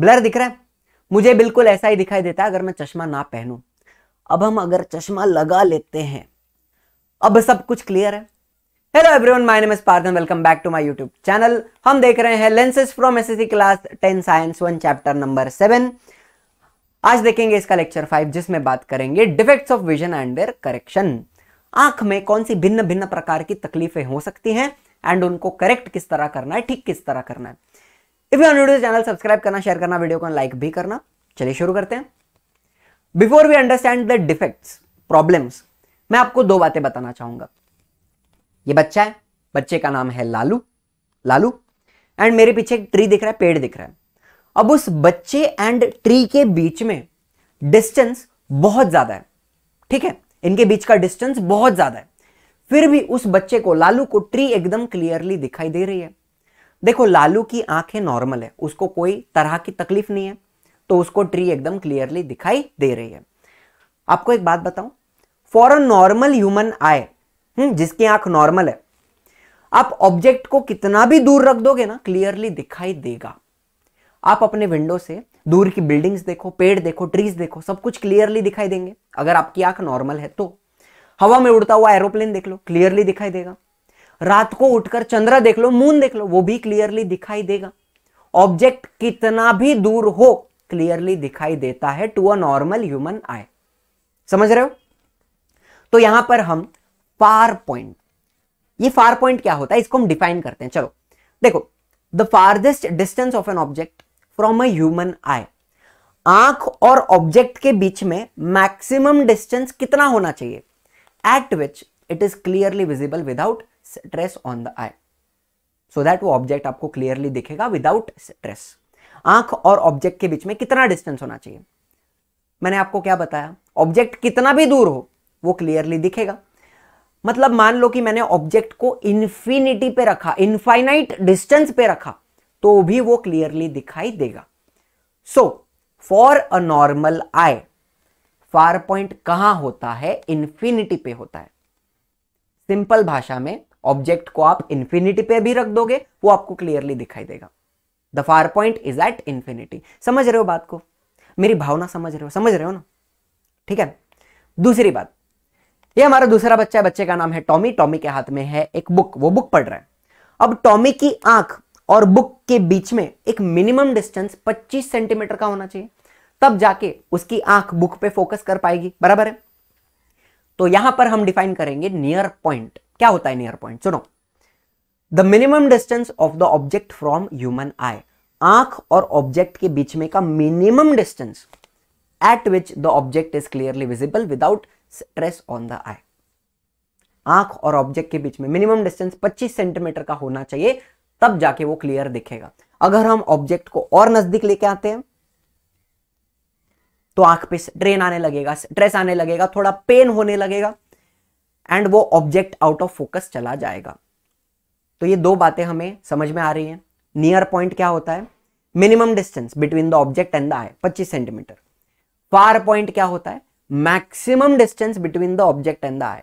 Blur दिख रहा है मुझे बिल्कुल ऐसा ही दिखाई देता है अगर मैं चश्मा ना पहनूं अब हम अगर चश्मा लगा लेते हैं अब सब कुछ क्लियर है hello everyone my name is Parthan welcome back to my YouTube channel हम देख रहे हैं lessons from SSC class ten science one chapter number seven आज देखेंगे इसका लेक्चर फाइव जिसमें बात करेंगे defects of vision and their correction आंख में कौन सी भिन्न भिन्न प्रकार की तकलीफें हो सकती हैं एंड उनको करेक्ट किस तरह करना है ठीक किस तरह करना है if you video channel subscribe करना शेयर करना वीडियो को लाइक भी करना चलिए शुरू करते हैं before we understand the defects problems मैं आपको दो बातें बताना चाहूंगा ये बच्चा है बच्चे का नाम है लालू लालू एंड मेरे पीछे एक ट्री दिख रहा है पेड़ दिख रहा है अब उस बच्चे एंड ट्री के बीच में डिस्टेंस बहुत ज्यादा है ठीक है इनके बीच का डिस्टेंस बहुत ज्यादा है फिर भी उस बच्चे को लालू को ट्री एकदम क्लियरली दिखाई दे रही है देखो लालू की आंखें नॉर्मल है उसको कोई तरह की तकलीफ नहीं है तो उसको ट्री एकदम क्लियरली दिखाई दे रही है आपको एक बात बताऊं for a normal human eye जिसकी आंख नॉर्मल है आप ऑब्जेक्ट को कितना भी दूर रख दोगे ना क्लियरली दिखाई देगा आप अपने विंडो से दूर की बिल्डिंग्स देखो पेड़ देखो ट्रीज देखो सब कुछ क्लियरली दिखाई देंगे अगर आपकी आंख नॉर्मल है तो हवा में उड़ता हुआ एरोप्लेन देख लो क्लियरली दिखाई देगा रात को उठकर चंद्र देख लो मून देख लो वो भी क्लियरली दिखाई देगा ऑब्जेक्ट कितना भी दूर हो क्लियरली दिखाई देता है to a normal human eye समझ रहे हो तो यहां पर हम फार पॉइंट ये फार पॉइंट क्या होता है इसको हम डिफाइन करते हैं चलो देखो the farthest distance of an object from a human eye आंख और ऑब्जेक्ट के बीच में मैक्सिमम डिस्टेंस कितना होना चाहिए at which it is clearly visible without stress on the eye so that वो ऑब्जेक्ट आपको क्लियरली दिखेगा विदाउट स्ट्रेस आंख और ऑब्जेक्ट के बीच में कितना डिस्टेंस होना चाहिए मैंने आपको क्या बताया ऑब्जेक्ट कितना भी दूर हो वो क्लियरली दिखेगा मतलब मान लो कि मैंने ऑब्जेक्ट को इन्फिनिटी पे रखा इनफाइनाइट डिस्टेंस पे रखा तो भी वो क्लियरली दिखाई देगा so for a normal eye far point कहां होता है इन्फिनिटी पे होता है सिंपल भाषा में ऑब्जेक्ट को आप इन्फिनिटी पे भी रख दोगे वो आपको क्लियरली दिखाई देगा the far point is at infinity समझ रहे हो बात को मेरी भावना समझ रहे हो समझ रहे हो ना ठीक है दूसरी बात ये हमारा दूसरा बच्चा है बच्चे का नाम है टॉमी टॉमी के हाथ में है एक बुक वो बुक पढ़ रहा है अब टॉमी की आंख और बुक के बीच में एक मिनिमम डिस्टेंस 25 सेंटीमीटर का होना चाहिए तब जाके उसकी आंख बुक पे फोकस कर पाएगी बराबर है तो यहां पर हम डिफाइन करेंगे नियर पॉइंट क्या होता है नियर पॉइंट सुनो the minimum distance of the object from human eye आंख और ऑब्जेक्ट के बीच में का minimum distance at which the object is clearly visible without stress on the eye आंख और ऑब्जेक्ट के बीच में मिनिमम डिस्टेंस 25 सेंटीमीटर का होना चाहिए तब जाके वो क्लियर दिखेगा अगर हम ऑब्जेक्ट को और नजदीक लेके आते हैं तो आंख पे ड्रेन आने लगेगा स्ट्रेस आने लगेगा थोड़ा पेन होने लगेगा एंड वो ऑब्जेक्ट आउट ऑफ फोकस चला जाएगा तो ये दो बातें हमें समझ में आ रही हैं नियर पॉइंट क्या होता है minimum distance between the object and the eye पच्चीस सेंटीमीटर फार पॉइंट क्या होता है maximum distance between the object and the eye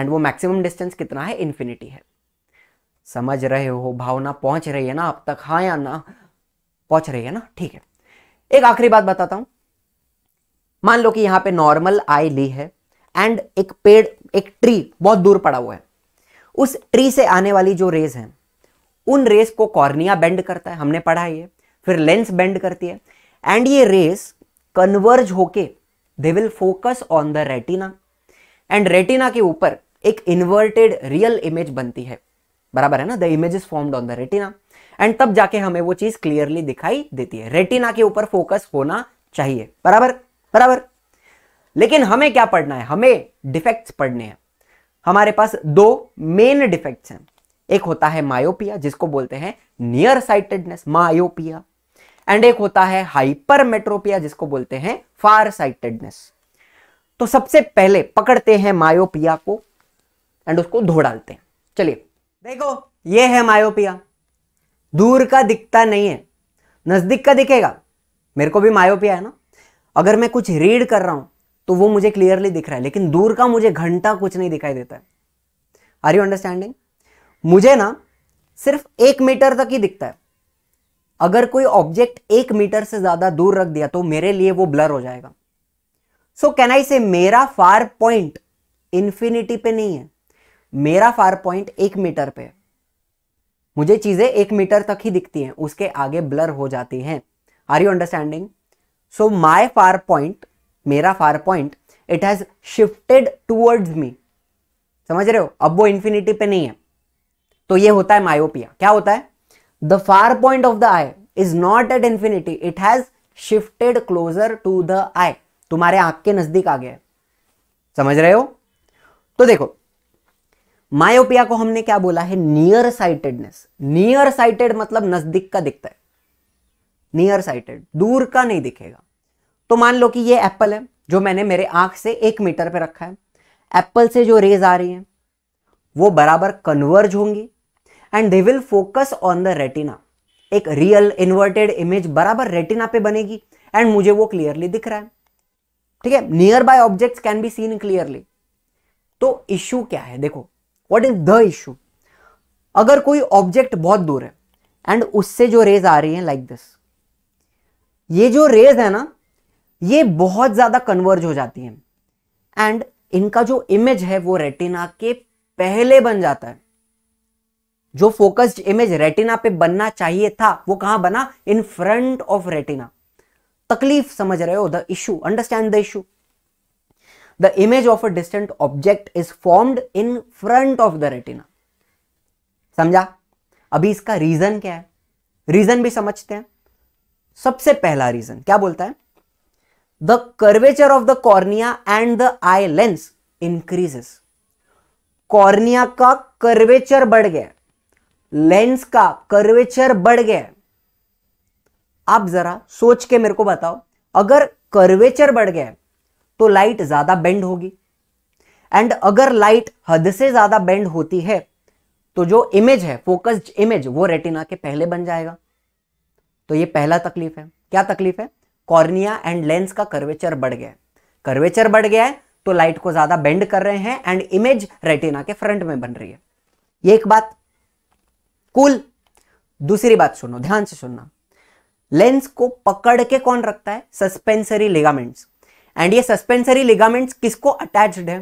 and वो मैक्सिमम डिस्टेंस कितना है इन्फिनिटी है समझ रहे हो भावना पहुंच रही है ना अब तक हाँ या ना पहुंच रही है ना ठीक है एक आखिरी बात बताता हूं मान लो कि यहाँ पे नॉर्मल आई ली है एंड एक पेड़ एक ट्री बहुत दूर पड़ा हुआ है उस ट्री से आने वाली जो रेज है उन रेस को कॉर्निया बेंड करता है हमने पढ़ा ये फिर लेंस बेंड करती है एंड ये रेस कन्वर्ज होके they will focus on the retina and retina के ऊपर एक इन्वर्टेड रियल इमेज बनती है बराबर है ना the image is formed on the retina and तब जाके हमें वो चीज क्लियरली दिखाई देती है रेटिना के ऊपर फोकस होना चाहिए बराबर बराबर लेकिन हमें क्या पढ़ना है हमें डिफेक्ट्स पढ़ने हैं हमारे पास दो मेन डिफेक्ट्स हैं एक होता है मायोपिया जिसको बोलते हैं नियर साइटेडनेस मायोपिया एंड एक होता है हाइपर मेट्रोपिया जिसको बोलते हैं फार साइटेडनेस तो सबसे पहले पकड़ते हैं मायोपिया को एंड उसको धो डालते हैं चलिए देखो ये है मायोपिया दूर का दिखता नहीं है नजदीक का दिखेगा मेरे को भी मायोपिया है ना अगर मैं कुछ रीड कर रहा हूं तो वो मुझे क्लियरली दिख रहा है लेकिन दूर का मुझे घंटा कुछ नहीं दिखाई देता है आर यू अंडरस्टैंडिंग मुझे ना सिर्फ एक मीटर तक ही दिखता है अगर कोई ऑब्जेक्ट एक मीटर से ज़्यादा दूर रख दिया तो मेरे लिए वो ब्लर हो जाएगा सो कैन आई से मेरा फार पॉइंट इन्फिनिटी पे नहीं है मेरा फार पॉइंट एक मीटर पे है मुझे चीज़ें एक मीटर तक ही दिखती हैं उसके आगे ब्लर हो जाती हैं are you understanding so my far point मेरा far point it has shifted towards me समझ रहे हो अब वो इन्फिनिटी पे नहीं है तो ये होता है मायोपिया क्या होता है the far point of the eye is not at infinity it has shifted closer to the eye तुम्हारे आंख के नजदीक आ गया है समझ रहे हो तो देखो मायोपिया को हमने क्या बोला है नियर साइटेडनेस नियर साइटेड मतलब नजदीक का दिखता है नियर साइटेड दूर का नहीं दिखेगा तो मान लो कि ये एप्पल है जो मैंने मेरे आंख से एक मीटर पे रखा है एप्पल से जो रेज आ रही है वो बराबर कन्वर्ज होंगी and they will focus on the retina एक रियल इन्वर्टेड इमेज बराबर रेटिना पे बनेगी एंड मुझे वो क्लियरली दिख रहा है ठीक है nearby objects can be seen clearly तो इश्यू क्या है देखो वॉट इज द इश्यू अगर कोई ऑब्जेक्ट बहुत दूर है एंड उससे जो रेज आ रही है लाइक like दिस ये जो रेज है ना ये बहुत ज़्यादा कन्वर्ज हो जाती है एंड इनका जो इमेज है वो रेटिना के पहले बन जाता है जो फोकस्ड इमेज रेटिना पे बनना चाहिए था वो कहां बना इन फ्रंट ऑफ रेटिना तकलीफ समझ रहे हो the issue understand the issue the image of a distant object is formed in front of the retina समझा अभी इसका रीजन क्या है रीजन भी समझते हैं सबसे पहला रीजन क्या बोलता है the curvature of the cornea and the eye lens increases cornea का कर्वेचर बढ़ गया लेंस का कर्वेचर बढ़ गया आप जरा सोच के मेरे को बताओ अगर कर्वेचर बढ़ गया तो लाइट ज्यादा बेंड होगी एंड अगर लाइट हद से ज्यादा बेंड होती है तो जो इमेज है फोकस्ड इमेज वो रेटिना के पहले बन जाएगा तो ये पहला तकलीफ है क्या तकलीफ है कॉर्निया एंड लेंस का कर्वेचर बढ़ गया है कर्वेचर बढ़ गया है तो लाइट को ज्यादा बेंड कर रहे हैं एंड इमेज रेटिना के फ्रंट में बन रही है ये एक बात कूल दूसरी बात सुनो ध्यान से सुनना लेंस को पकड़ के कौन रखता है सस्पेंसरी लिगामेंट्स एंड ये सस्पेंसरी लिगामेंट्स किसको अटैच्ड है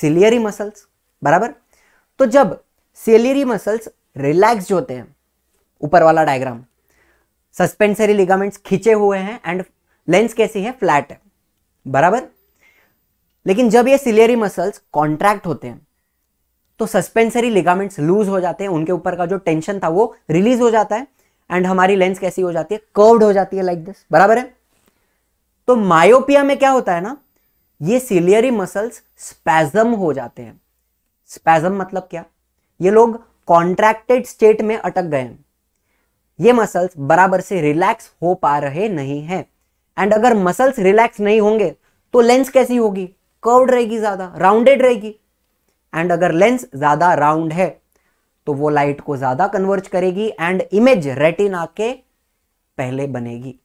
सिलियरी मसल्स बराबर तो जब सिलियरी मसल्स रिलैक्स होते हैं ऊपर वाला डायग्राम सस्पेंसरी लिगामेंट्स खींचे हुए हैं एंड लेंस कैसी है फ्लैट है बराबर लेकिन जब ये सिलियरी मसल्स कॉन्ट्रैक्ट होते हैं तो सस्पेंसरी लिगामेंट्स लूज हो जाते हैं उनके ऊपर का जो टेंशन था वो रिलीज हो जाता है एंड हमारी लेंस कैसी हो जाती है कर्व्ड हो जाती है लाइक like दिस बराबर है तो मायोपिया में क्या होता है ना ये सिलियरी मसल्स स्पैजम हो जाते हैं स्पैजम मतलब क्या ये लोग कॉन्ट्रैक्टेड स्टेट में अटक गए हैं ये मसल्स बराबर से रिलैक्स हो पा रहे नहीं है एंड अगर मसल्स रिलैक्स नहीं होंगे तो लेंस कैसी होगी कर्व्ड रहेगी ज़्यादा राउंडेड रहेगी एंड अगर लेंस ज़्यादा राउंड है तो वो लाइट को ज़्यादा कन्वर्ज करेगी एंड इमेज रेटिना के पहले बनेगी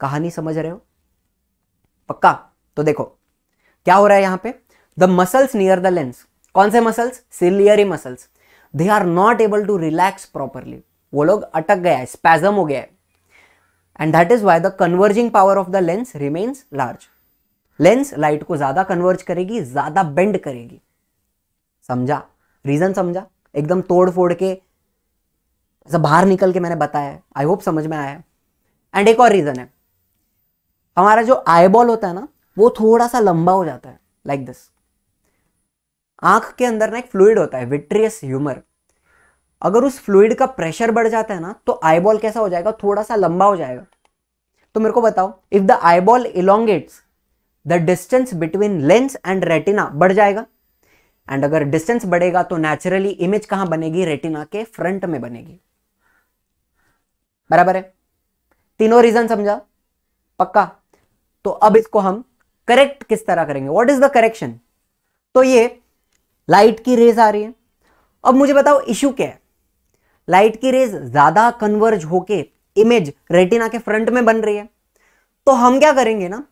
कहानी समझ रहे हो पक्का तो देखो क्या हो रहा है यहां पे the muscles near the lens कौन से muscles ciliary muscles they are not able to relax properly वो लोग अटक गया है स्पैजम हो गया है and that is why the converging power of the lens remains large lens light को ज्यादा कन्वर्ज करेगी ज्यादा बेंड करेगी समझा रीजन समझा एकदम तोड़ फोड़ के बाहर निकल के मैंने बताया आई होप समझ में आया एंड एक और रीजन है हमारा जो आई बॉल होता है ना वो थोड़ा सा लंबा हो जाता है लाइक like दिस आंख के अंदर ना एक फ्लूड होता है विट्रियस ह्यूमर अगर उस फ्लूड का प्रेशर बढ़ जाता है ना तो आईबॉल कैसा हो जाएगा थोड़ा सा लंबा हो जाएगा तो मेरे को बताओ if the eyeball elongates the distance between lens and retina बढ़ जाएगा एंड अगर डिस्टेंस बढ़ेगा तो नेचुरली इमेज कहां बनेगी रेटिना के फ्रंट में बनेगी बराबर है तीनों रीजन समझा पक्का तो अब इसको हम करेक्ट किस तरह करेंगे वॉट इज द करेक्शन तो ये लाइट की रेज आ रही है अब मुझे बताओ इश्यू क्या है लाइट की रेज ज्यादा कन्वर्ज होके इमेज रेटिना के फ्रंट में बन रही है तो हम क्या करेंगे ना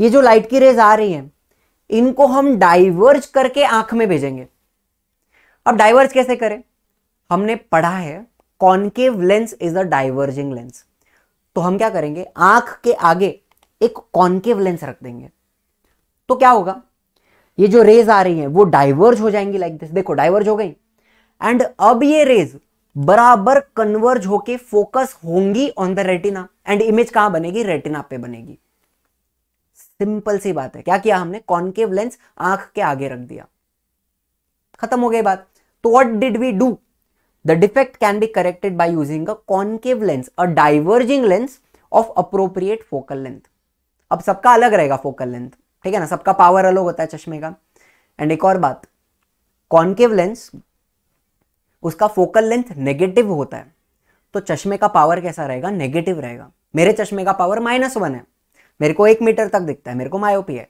ये जो लाइट की रेज आ रही है इनको हम डाइवर्ज करके आंख में भेजेंगे अब डाइवर्ज कैसे करें हमने पढ़ा है concave lens is a diverging lens तो हम क्या करेंगे आंख के आगे एक कॉन्केव लेंस रख देंगे तो क्या होगा ये जो रेज आ रही है वो डाइवर्ज हो जाएंगी लाइक like दिस देखो डाइवर्ज हो गई एंड अब ये रेज बराबर कन्वर्ज होके फोकस होंगी on the retina and image कहां बनेगी रेटिना पे बनेगी सिंपल सी बात है क्या किया हमने कॉन्केव लेंस आंख के आगे रख दिया खत्म हो गई बात तो what did we do the defect can be corrected by using a concave lens a diverging lens of appropriate focal length अब सबका अलग रहेगा फोकल लेंथ ठीक है ना सबका पावर अलग होता है चश्मे का एंड एक और बात कॉन्केव लेंस उसका फोकल लेंथ नेगेटिव होता है तो चश्मे का पावर कैसा रहेगा नेगेटिव रहेगा मेरे चश्मे का पावर माइनस वन है मेरे को एक मीटर तक दिखता है मेरे को मायोपी है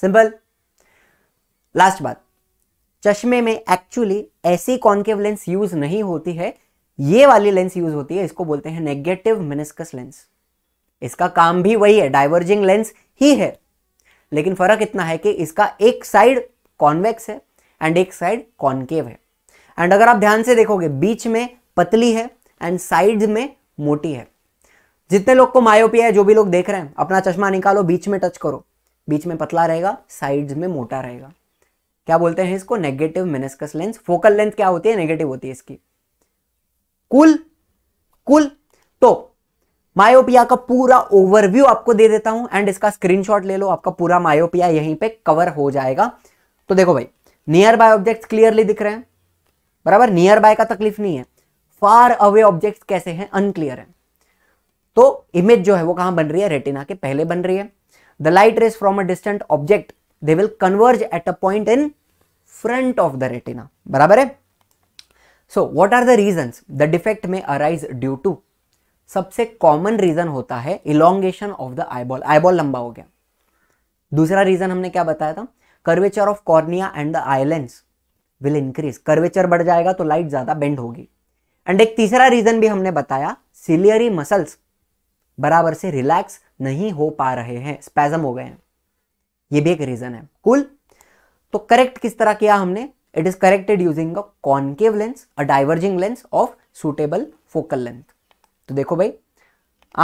सिंपल लास्ट बात चश्मे में एक्चुअली ऐसी कॉन्केव लेंस यूज नहीं होती है ये वाली लेंस यूज होती है इसको बोलते हैं नेगेटिव मिनिस्कस लेंस इसका काम भी वही है डाइवर्जिंग लेंस ही है लेकिन फर्क इतना है कि इसका एक साइड कॉन्वेक्स है एंड एक साइड कॉन्केव है एंड अगर आप ध्यान से देखोगे बीच में पतली है एंड साइड में मोटी है जितने लोग को मायोपिया है जो भी लोग देख रहे हैं अपना चश्मा निकालो बीच में टच करो बीच में पतला रहेगा साइड में मोटा रहेगा क्या बोलते हैं इसको negative meniscus lens focal length क्या होती है नेगेटिव होती है इसकी कुल कुल तो मायोपिया का पूरा ओवरव्यू आपको दे देता हूं एंड इसका स्क्रीनशॉट ले लो आपका पूरा मायोपिया यहीं पे कवर हो जाएगा तो देखो भाई नियर बाय ऑब्जेक्ट्स क्लियरली दिख रहे हैं बराबर नियर बाय का तकलीफ नहीं है फार अवे ऑब्जेक्ट कैसे हैं अनक्लियर है तो इमेज जो है वो कहां बन रही है रेटिना के पहले बन रही है the light rays from a distant object they will converge at a point in front of the retina बराबर है so what are the reason the defect में अराइज ड्यू टू सबसे कॉमन रीजन होता है elongation of the eyeball eyeball लंबा हो गया दूसरा रीजन हमने क्या बताया था curvature of cornea and the eye lens will increase curvature बढ़ जाएगा तो लाइट ज़्यादा बेंड होगी एंड एक तीसरा रीज़न भी हमने बताया सिलियरी मसल्स बराबर से रिलैक्स नहीं हो पा रहे हैं स्पैजम हो गए हैं ये भी एक रीज़न है कुल तो करेक्ट किस तरह किया हमने it is corrected using a concave lens a diverging lens of suitable focal length तो देखो भाई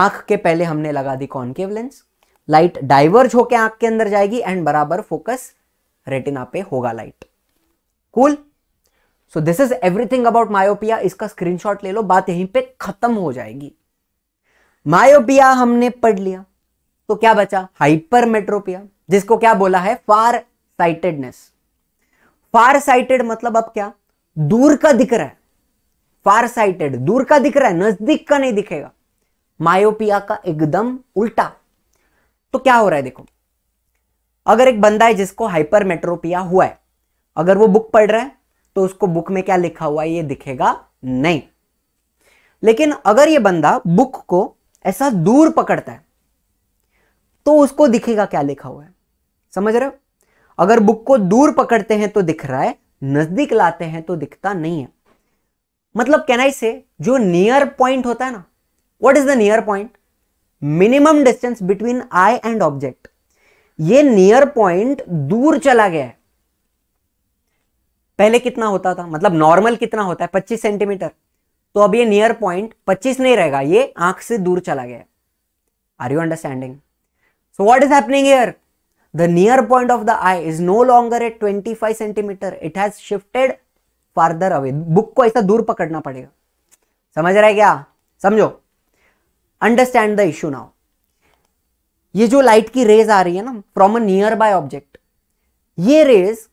आंख के पहले हमने लगा दी कॉन्केव लेंस लाइट डाइवर्ज होकर आंख के अंदर जाएगी एंड बराबर फोकस रेटिना पे होगा light cool so this is everything about myopia इसका स्क्रीनशॉट ले लो बात यहीं पे खत्म हो जाएगी मायोपिया हमने पढ़ लिया तो क्या बचा हाइपर मेट्रोपिया जिसको क्या बोला है फार साइटेडनेस फार साइटेड मतलब अब क्या दूर का दिख रहा है फार साइटेड दूर का दिख रहा है नजदीक का नहीं दिखेगा मायोपिया का एकदम उल्टा तो क्या हो रहा है देखो अगर एक बंदा है जिसको हाइपर मेट्रोपिया हुआ है अगर वो बुक पढ़ रहा है तो उसको बुक में क्या लिखा हुआ है ये दिखेगा नहीं लेकिन अगर ये बंदा बुक को ऐसा दूर पकड़ता है तो उसको दिखेगा क्या लिखा हुआ है समझ रहे हो अगर बुक को दूर पकड़ते हैं तो दिख रहा है नजदीक लाते हैं तो दिखता नहीं है मतलब कहना से जो नियर पॉइंट होता है ना what is the near point minimum distance between eye and object ये नियर पॉइंट दूर चला गया है पहले कितना होता था मतलब नॉर्मल कितना होता है पच्चीस सेंटीमीटर तो अब ये नियर पॉइंट पच्चीस नहीं रहेगा ये आंख से दूर चला गया are you understanding so what is happening here the near point of the eye is no longer at 25 centimetre it has shifted farther away book को ऐसा दूर पकड़ना पड़ेगा समझ रहे क्या समझो अंडरस्टैंड द इश्यू नाउ ये जो लाइट की रेज आ रही है ना from a nearby object ये रेज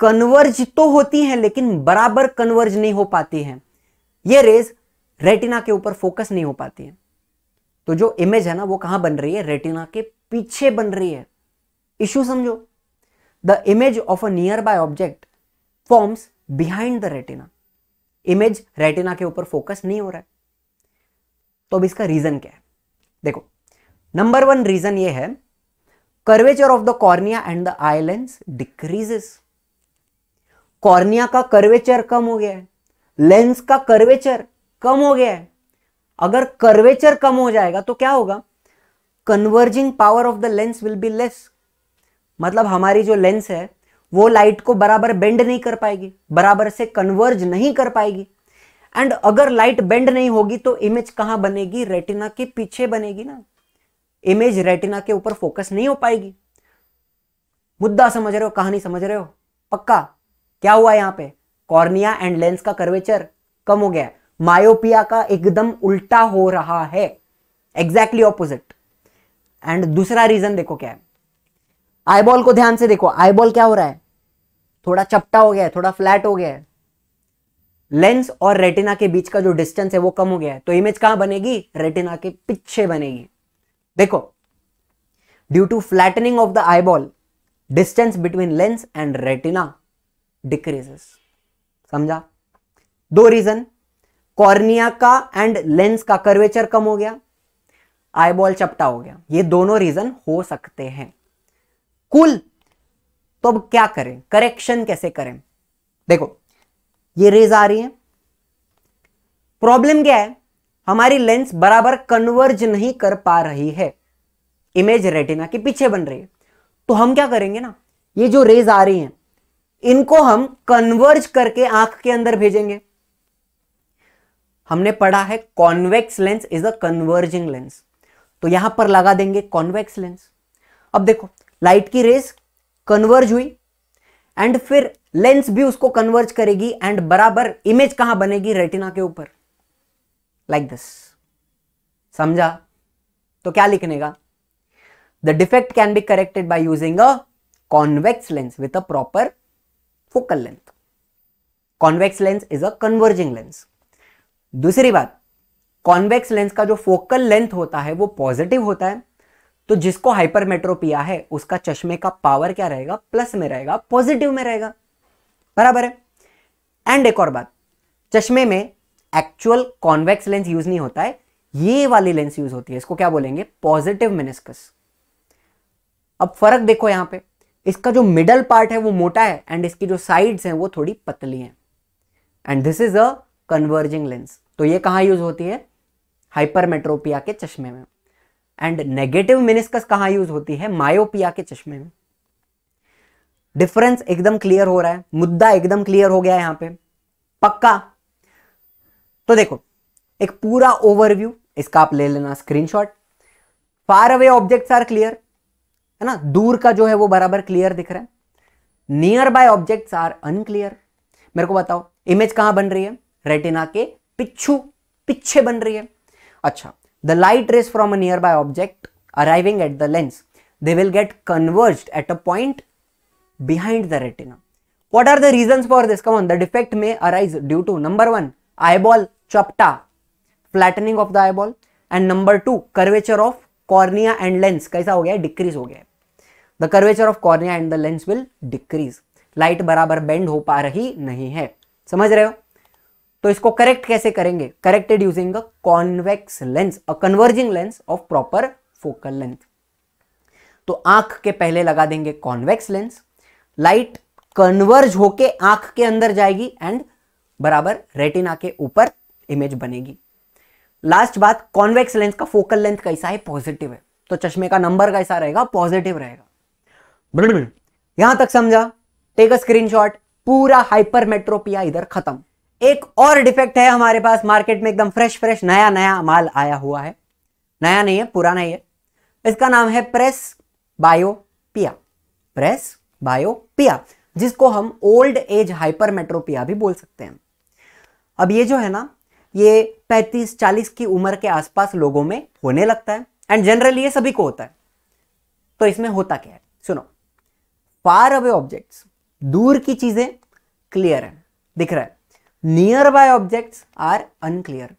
कन्वर्ज तो होती हैं लेकिन बराबर कन्वर्ज नहीं हो पाती हैं ये रेज रेटिना के ऊपर फोकस नहीं हो पाती है तो जो इमेज है ना वो कहां बन रही है रेटिना के पीछे बन रही है इश्यू समझो the image of a nearby object forms behind the retina image retina के ऊपर फोकस नहीं हो रहा है तो अब इसका रीजन क्या है देखो नंबर वन रीजन ये है curvature of the cornea and the eye lens decreases cornea का कर्वेचर कम हो गया है लेंस का कर्वेचर कम हो गया है अगर कर्वेचर कम हो जाएगा तो क्या होगा converging power of the lens will be less मतलब हमारी जो लेंस है वो लाइट को बराबर बेंड नहीं कर पाएगी बराबर से कन्वर्ज नहीं कर पाएगी एंड अगर लाइट बेंड नहीं होगी तो इमेज कहां बनेगी रेटिना के पीछे बनेगी ना इमेज रेटिना के ऊपर फोकस नहीं हो पाएगी मुद्दा समझ रहे हो कहानी समझ रहे हो पक्का क्या हुआ यहाँ पे कॉर्निया एंड लेंस का कर्वेचर कम हो गया मायोपिया का एकदम उल्टा हो रहा है एग्जैक्टली ऑपोजिट एंड दूसरा रीजन देखो क्या है आईबॉल को ध्यान से देखो आईबॉल क्या हो रहा है थोड़ा चपटा हो गया है थोड़ा फ्लैट हो गया है लेंस और रेटिना के बीच का जो डिस्टेंस है वो कम हो गया है तो इमेज कहां बनेगी रेटिना के पीछे बनेगी देखो due to flattening of the eyeball distance between lens and retina decreases समझा दो रीजन कॉर्निया का एंड लेंस का कर्वेचर कम हो गया आईबॉल चपटा हो गया ये दोनों रीजन हो सकते हैं कुल तो अब क्या करें करेक्शन कैसे करें देखो ये रेज आ रही है प्रॉब्लम क्या है हमारी लेंस बराबर कन्वर्ज नहीं कर पा रही है इमेज रेटिना के पीछे बन रही है तो हम क्या करेंगे ना ये जो रेज आ रही हैं इनको हम कन्वर्ज करके आंख के अंदर भेजेंगे हमने पढ़ा है convex lens is a converging lens तो यहां पर लगा देंगे कॉन्वेक्स लेंस अब देखो लाइट की रेस कन्वर्ज हुई एंड फिर लेंस भी उसको कन्वर्ज करेगी एंड बराबर इमेज कहां बनेगी रेटिना के ऊपर लाइक दिस समझा तो क्या लिखने का the defect can be corrected by using a convex lens with a proper focal length convex lens is a converging lens दूसरी बात कॉन्वेक्स लेंस का जो फोकल लेंथ होता है वो पॉजिटिव होता है तो जिसको हाइपरमेट्रोपिया है उसका चश्मे का पावर क्या रहेगा प्लस में रहेगा पॉजिटिव में रहेगा बराबर है एंड एक और बात चश्मे में एक्चुअल कॉन्वेक्स लेंस यूज नहीं होता है ये वाली लेंस यूज होती है इसको क्या बोलेंगे पॉजिटिव मेनिस्कस अब फर्क देखो यहां पे इसका जो मिडल पार्ट है वो मोटा है एंड इसकी जो साइड्स हैं वो थोड़ी पतली हैं and this is a converging lens तो ये कहाँ यूज होती है हाइपरमेट्रोपिया के चश्मे में एंड नेगेटिव मिनिस्कस कहाँ यूज होती है मायोपिया के चश्मे में डिफरेंस एकदम क्लियर हो रहा है मुद्दा एकदम क्लियर हो गया है यहां पे पक्का तो देखो एक पूरा ओवरव्यू इसका आप ले लेना screenshot far away objects are clear है ना दूर का जो है वो बराबर क्लियर दिख रहा है nearby objects are unclear मेरे को बताओ इमेज कहां बन रही है रेटिना के पिछू पीछे बन रही है अच्छा the light rays from a nearby object arriving at the lens they will get converge at a point behind the retina what are the reason for this come on the defect में arise due to number one eyeball चपटा flattening of the eyeball and number two curvature of cornea and lens कैसा हो गया decrease हो गया the curvature of cornea and the lens will decrease light बराबर bend हो पा रही नहीं है समझ रहे हो तो इसको करेक्ट कैसे करेंगे corrected using a convex lens a converging lens of proper focal length तो आंख के पहले लगा देंगे कॉन्वेक्स लेंस लाइट कन्वर्ज होके आंख के अंदर जाएगी एंड बराबर रेटिना के ऊपर इमेज बनेगी लास्ट बात कॉन्वेक्स लेंस का फोकल लेंथ कैसा है पॉजिटिव है तो चश्मे का नंबर कैसा रहेगा पॉजिटिव रहेगा यहां तक समझा टेक अ स्क्रीनशॉट पूरा हाइपर मेट्रोपिया इधर खत्म एक और डिफेक्ट है हमारे पास मार्केट में एकदम फ्रेश फ्रेश नया नया माल आया हुआ है नया नहीं है पुराना ही है इसका नाम है प्रेस बायोपिया प्रेस बायोपिया जिसको हम ओल्ड एज हाइपर मेट्रोपिया भी बोल सकते हैं अब ये जो है ना ये 35-40 की उम्र के आसपास लोगों में होने लगता है एंड जनरली ये सभी को होता है तो इसमें होता क्या है सुनो फार अवे ऑब्जेक्ट्स दूर की चीजें क्लियर है दिख रहा है nearby objects are unclear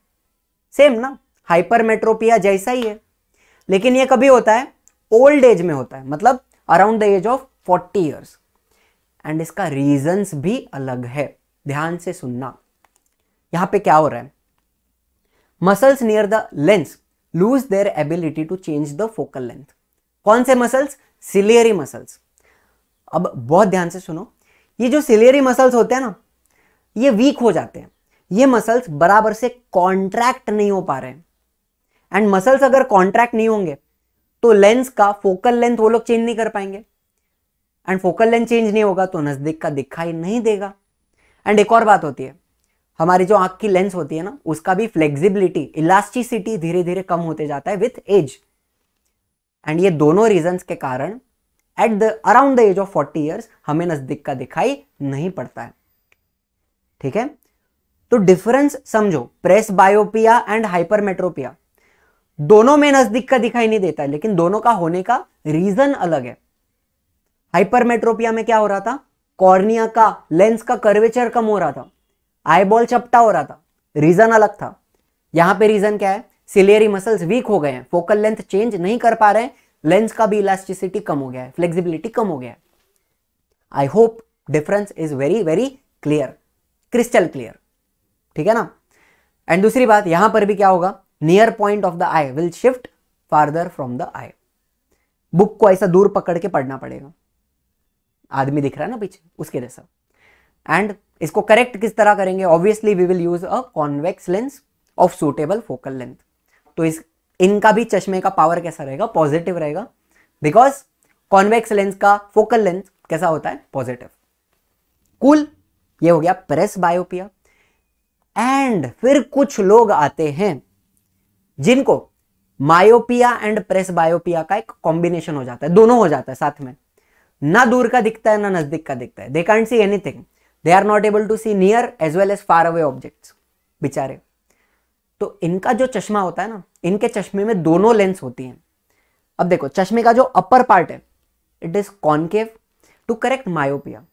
same ना हाइपर मेट्रोपिया जैसा ही है लेकिन ये कभी होता है ओल्ड एज में होता है मतलब around the age of forty years and इसका रीजंस भी अलग है ध्यान से सुनना यहां पे क्या हो रहा है muscles near the lens lose their ability to change the focal length कौन से मसल्स सिलियरी मसल्स अब बहुत ध्यान से सुनो ये जो सिलियरी मसल्स होते हैं ना ये वीक हो जाते हैं ये मसल्स बराबर से कॉन्ट्रैक्ट नहीं हो पा रहे एंड मसल्स अगर कॉन्ट्रैक्ट नहीं होंगे तो लेंस का फोकल लेंथ वो लोग चेंज नहीं कर पाएंगे एंड फोकल लेंथ चेंज नहीं होगा तो नज़दीक का दिखाई नहीं देगा एंड एक और बात होती है हमारी जो आंख की लेंस होती है ना उसका भी फ्लेक्सिबिलिटी इलास्टिसिटी धीरे धीरे कम होते जाता है विथ एज एंड ये दोनों रीजन के कारण at the around the age of forty years हमें नज़दीक का दिखाई नहीं पड़ता है ठीक है तो डिफरेंस समझो प्रेस बायोपिया एंड हाइपरमेट्रोपिया दोनों में नजदीक का दिखाई नहीं देता है लेकिन दोनों का होने का रीजन अलग है हाइपरमेट्रोपिया में क्या हो रहा था कॉर्निया का लेंस का कर्वेचर कम हो रहा था आईबॉल चपटा हो रहा था रीजन अलग था यहां पे रीजन क्या है सिलियरी मसल्स वीक हो गए हैं फोकल लेंथ चेंज नहीं कर पा रहे हैं लेंस का भी इलास्टिसिटी कम हो गया है फ्लेक्सिबिलिटी कम हो गया है I hope difference is very very clear crystal clear ठीक है ना एंड दूसरी बात यहां पर भी क्या होगा near point of the eye will shift farther from the eye book को ऐसा दूर पकड़ के पढ़ना पड़ेगा आदमी दिख रहा है ना पीछे उसके जैसा एंड इसको करेक्ट किस तरह करेंगे obviously we will use a convex lens of suitable focal length तो इस इनका भी चश्मे का पावर कैसा रहेगा पॉजिटिव रहेगा बिकॉज कॉन्वेक्स लेंस का फोकल लेंस कैसा होता है पॉजिटिव कूल cool. ये हो गया प्रेस बायोपिया एंड फिर कुछ लोग आते हैं जिनको मायोपिया एंड प्रेस बायोपिया का एक कॉम्बिनेशन हो जाता है दोनों हो जाता है साथ में ना दूर का दिखता है ना नजदीक का दिखता है they can't see anything they are not able to see near as well as far away objects बेचारे तो इनका जो चश्मा होता है ना इनके चश्मे में दोनों लेंस होती हैं अब देखो चश्मे का जो अपर पार्ट है it is concave to correct myopia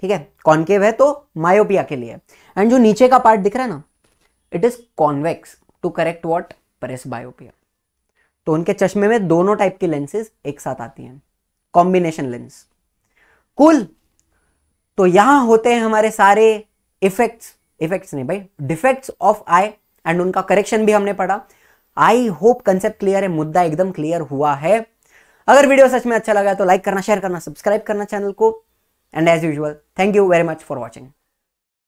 ठीक है कॉनकेव है तो मायोपिया के लिए एंड जो नीचे का पार्ट दिख रहा है ना it is convex to correct what presbyopia तो उनके चश्मे में दोनों टाइप की लेंसेज एक साथ आती हैं कॉम्बिनेशन लेंस कूल तो यहां होते हैं हमारे सारे इफेक्ट्स इफेक्ट्स नहीं भाई डिफेक्ट्स ऑफ आई एंड उनका करेक्शन भी हमने पढ़ा आई होप कंसेप्ट क्लियर है मुद्दा एकदम क्लियर हुआ है अगर वीडियो सच में अच्छा लगा तो लाइक करना शेयर करना सब्सक्राइब करना चैनल को and as usual thank you very much for watching